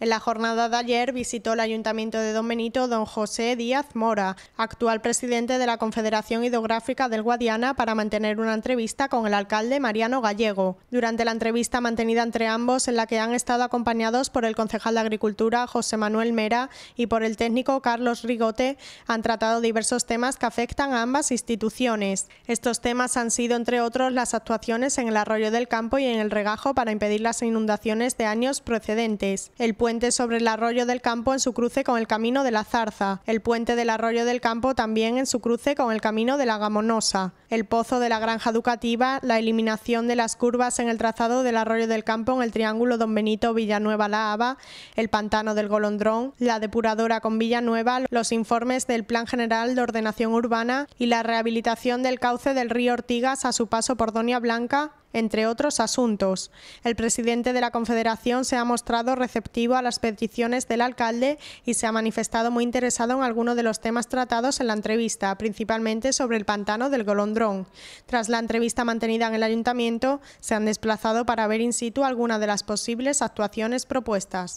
En la jornada de ayer visitó el Ayuntamiento de Don Benito don José Díaz Mora, actual presidente de la Confederación Hidrográfica del Guadiana, para mantener una entrevista con el alcalde Mariano Gallego. Durante la entrevista mantenida entre ambos, en la que han estado acompañados por el concejal de Agricultura José Manuel Mera y por el técnico Carlos Rigote, han tratado diversos temas que afectan a ambas instituciones. Estos temas han sido, entre otros, las actuaciones en el arroyo del campo y en el regajo para impedir las inundaciones de años precedentes puente sobre el arroyo del campo en su cruce con el camino de la Zarza, el puente del arroyo del campo también en su cruce con el camino de la Gamonosa, el pozo de la granja educativa, la eliminación de las curvas en el trazado del arroyo del campo en el triángulo Don Benito Villanueva La Haba, el pantano del Golondrón, la depuradora con Villanueva, los informes del Plan General de Ordenación Urbana y la rehabilitación del cauce del río Ortigas a su paso por Doña Blanca entre otros asuntos. El presidente de la Confederación se ha mostrado receptivo a las peticiones del alcalde y se ha manifestado muy interesado en algunos de los temas tratados en la entrevista, principalmente sobre el pantano del Golondrón. Tras la entrevista mantenida en el ayuntamiento, se han desplazado para ver in situ algunas de las posibles actuaciones propuestas.